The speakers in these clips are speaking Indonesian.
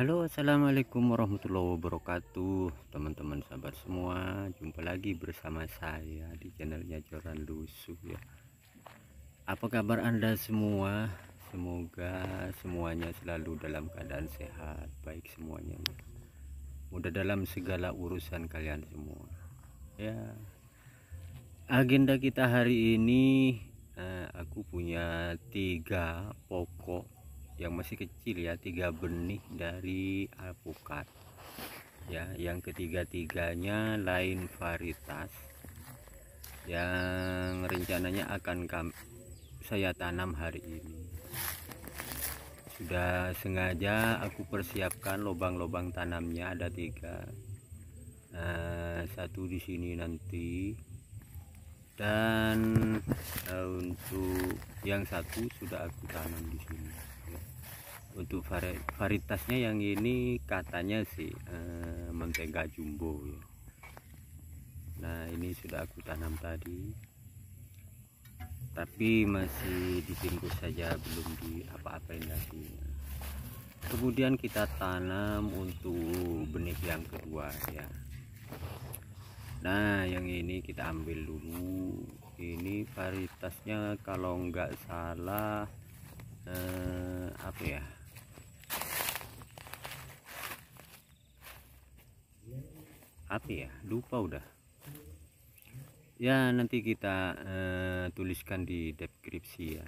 Halo assalamualaikum warahmatullahi wabarakatuh teman-teman sahabat semua jumpa lagi bersama saya di channelnya Joran Lusuh ya apa kabar anda semua semoga semuanya selalu dalam keadaan sehat baik semuanya mudah dalam segala urusan kalian semua ya agenda kita hari ini eh, aku punya tiga pokok yang masih kecil ya tiga benih dari alpukat ya yang ketiga-tiganya lain varietas yang rencananya akan saya tanam hari ini sudah sengaja aku persiapkan lubang-lubang tanamnya ada tiga nah, satu di sini nanti dan eh, untuk yang satu sudah aku tanam di sini untuk varietasnya yang ini katanya sih eh, mentega jumbo ya. Nah ini sudah aku tanam tadi tapi masih ditinggus saja belum di apa-apain lagi kemudian kita tanam untuk benih yang kedua ya nah yang ini kita ambil dulu ini varietasnya kalau nggak salah eh, apa ya apa ya lupa udah ya nanti kita eh, tuliskan di deskripsi ya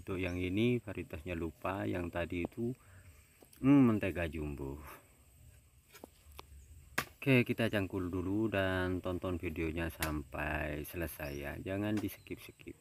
untuk yang ini varietasnya lupa yang tadi itu hmm, mentega jumbo Oke kita cangkul dulu dan tonton videonya sampai selesai ya jangan di skip-skip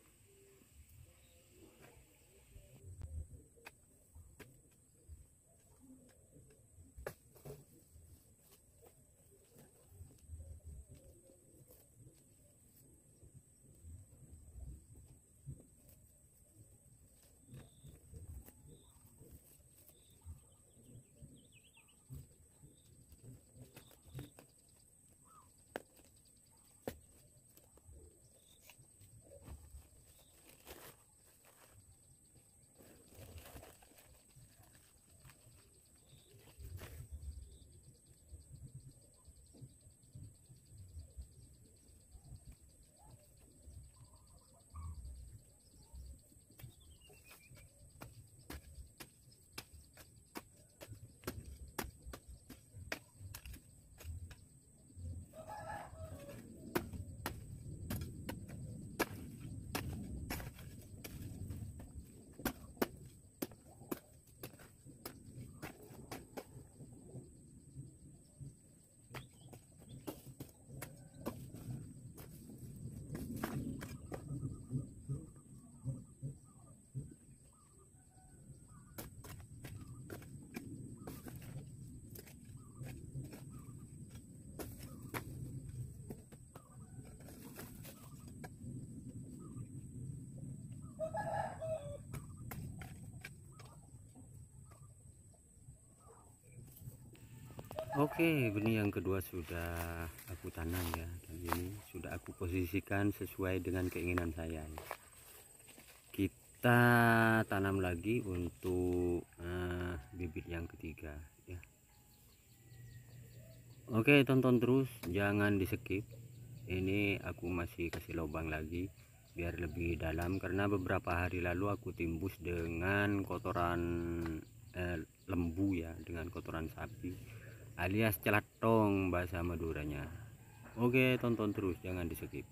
Oke benih yang kedua sudah aku tanam ya dan ini sudah aku posisikan sesuai dengan keinginan saya kita tanam lagi untuk uh, bibit yang ketiga ya Oke tonton terus jangan di skip ini aku masih kasih lubang lagi biar lebih dalam karena beberapa hari lalu aku timbus dengan kotoran eh, lembu ya dengan kotoran sapi alias celatong bahasa Maduranya oke tonton terus jangan di skip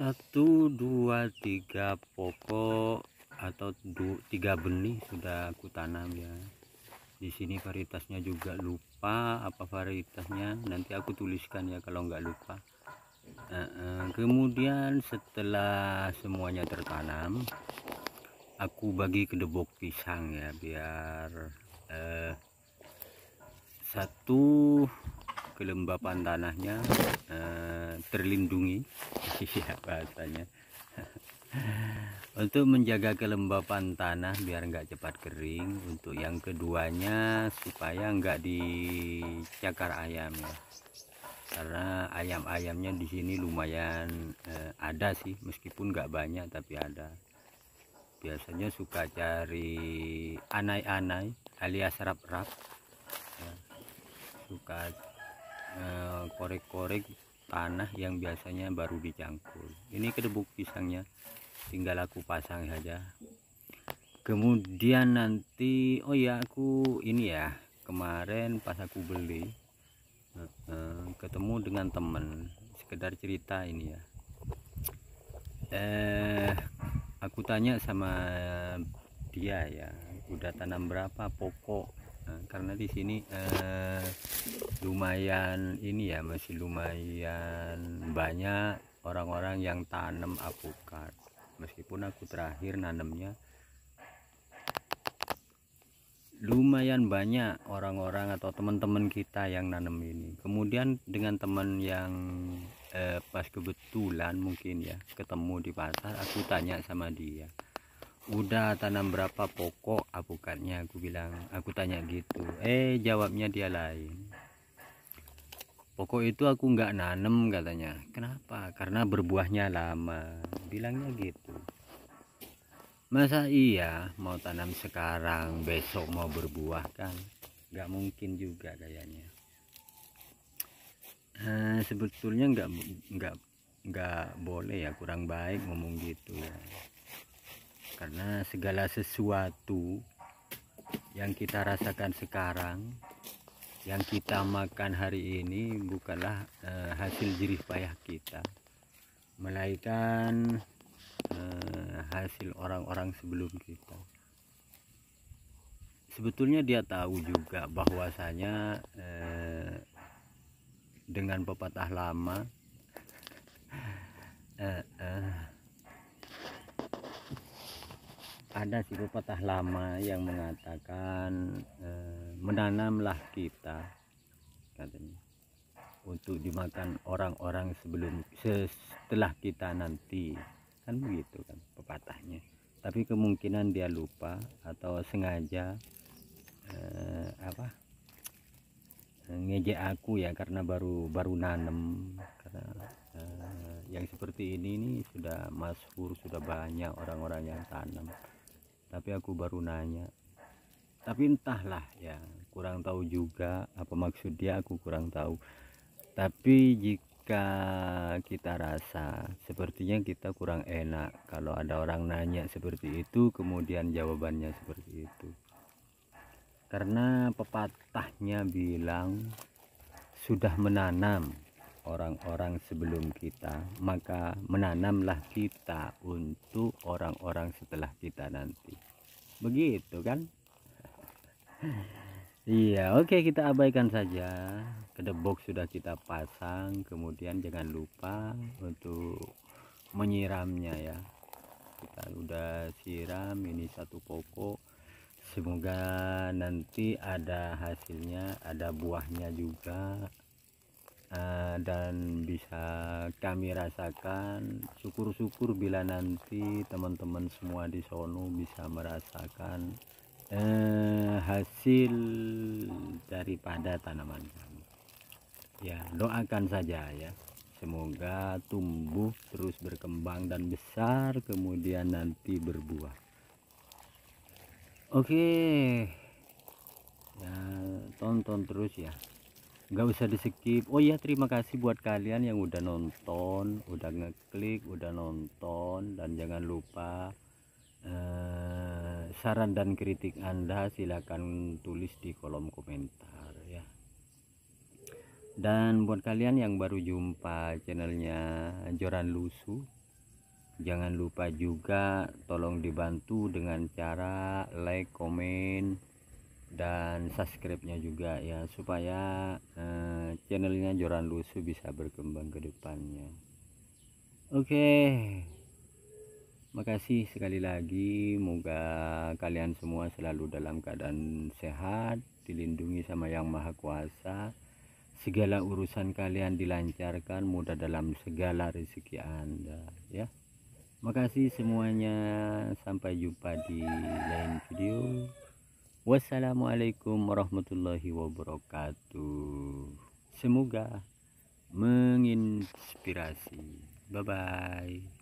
satu dua tiga pokok atau dua, tiga benih sudah aku tanam ya di sini varietasnya juga lupa apa varietasnya nanti aku tuliskan ya kalau nggak lupa kemudian setelah semuanya tertanam aku bagi ke debok pisang ya biar eh, satu kelembapan tanahnya uh, terlindungi ya bahasanya untuk menjaga kelembapan tanah biar nggak cepat kering untuk yang keduanya supaya nggak dicakar ayam ya karena ayam-ayamnya di sini lumayan uh, ada sih meskipun nggak banyak tapi ada biasanya suka cari anai-anai alias rap-rap ya. suka Eh, korek-korek tanah yang biasanya baru dicangkul ini kedebuk pisangnya tinggal aku pasang saja kemudian nanti oh ya aku ini ya kemarin pas aku beli eh, ketemu dengan temen sekedar cerita ini ya eh aku tanya sama dia ya udah tanam berapa pokok Eh, karena di sini eh, lumayan ini ya masih lumayan banyak orang-orang yang tanam apukat meskipun aku terakhir nanamnya lumayan banyak orang-orang atau teman-teman kita yang nanam ini kemudian dengan teman yang eh, pas kebetulan mungkin ya ketemu di pasar aku tanya sama dia udah tanam berapa pokok apukatnya ah, aku bilang aku tanya gitu eh jawabnya dia lain pokok itu aku nggak nanem katanya kenapa karena berbuahnya lama bilangnya gitu masa iya mau tanam sekarang besok mau berbuah kan nggak mungkin juga kayaknya nah, sebetulnya nggak nggak nggak boleh ya kurang baik ngomong gitu ya karena segala sesuatu yang kita rasakan sekarang yang kita makan hari ini bukanlah uh, hasil jerih payah kita melainkan uh, hasil orang-orang sebelum kita sebetulnya dia tahu juga bahwasanya eh, dengan pepatah lama ada si pepatah lama yang mengatakan eh, menanamlah kita katanya untuk dimakan orang-orang sebelum setelah kita nanti kan begitu kan pepatahnya tapi kemungkinan dia lupa atau sengaja eh, apa ngejek aku ya karena baru baru nanam. karena eh, yang seperti ini nih sudah masuk sudah banyak orang-orang yang tanam tapi aku baru nanya tapi entahlah ya kurang tahu juga apa maksud dia aku kurang tahu tapi jika kita rasa sepertinya kita kurang enak kalau ada orang nanya seperti itu kemudian jawabannya seperti itu karena pepatahnya bilang sudah menanam orang-orang sebelum kita maka menanamlah kita untuk orang-orang setelah kita nanti begitu kan iya oke okay, kita abaikan saja kedebok sudah kita pasang kemudian jangan lupa untuk menyiramnya ya kita udah siram ini satu pokok semoga nanti ada hasilnya ada buahnya juga Eh, dan bisa kami rasakan syukur-syukur bila nanti teman-teman semua di sono bisa merasakan eh, hasil daripada tanaman kami ya doakan saja ya semoga tumbuh terus berkembang dan besar kemudian nanti berbuah oke ya tonton terus ya nggak usah di skip oh ya terima kasih buat kalian yang udah nonton udah ngeklik udah nonton dan jangan lupa eh, saran dan kritik anda silahkan tulis di kolom komentar ya dan buat kalian yang baru jumpa channelnya Joran Lusu jangan lupa juga tolong dibantu dengan cara like, komen, dan subscribe-nya juga ya supaya uh, channelnya Joran Lusu bisa berkembang ke depannya. Oke. Okay. Makasih sekali lagi. Moga kalian semua selalu dalam keadaan sehat, dilindungi sama Yang Maha Kuasa. Segala urusan kalian dilancarkan, mudah dalam segala rezeki Anda, ya. Makasih semuanya. Sampai jumpa di lain video. Wassalamualaikum warahmatullahi wabarakatuh. Semoga menginspirasi. Bye bye.